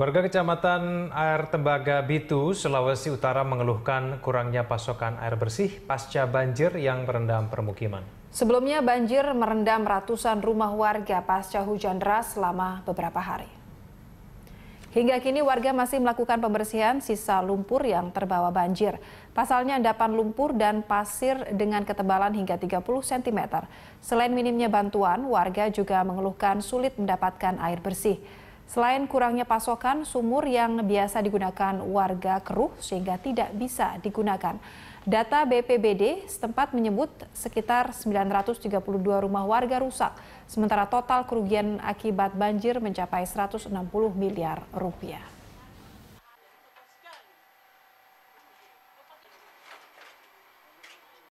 Warga Kecamatan Air Tembaga Bitu, Sulawesi Utara mengeluhkan kurangnya pasokan air bersih pasca banjir yang merendam permukiman. Sebelumnya banjir merendam ratusan rumah warga pasca hujan deras selama beberapa hari. Hingga kini warga masih melakukan pembersihan sisa lumpur yang terbawa banjir. Pasalnya endapan lumpur dan pasir dengan ketebalan hingga 30 cm. Selain minimnya bantuan, warga juga mengeluhkan sulit mendapatkan air bersih. Selain kurangnya pasokan, sumur yang biasa digunakan warga keruh sehingga tidak bisa digunakan. Data BPBD setempat menyebut sekitar 932 rumah warga rusak, sementara total kerugian akibat banjir mencapai 160 miliar rupiah.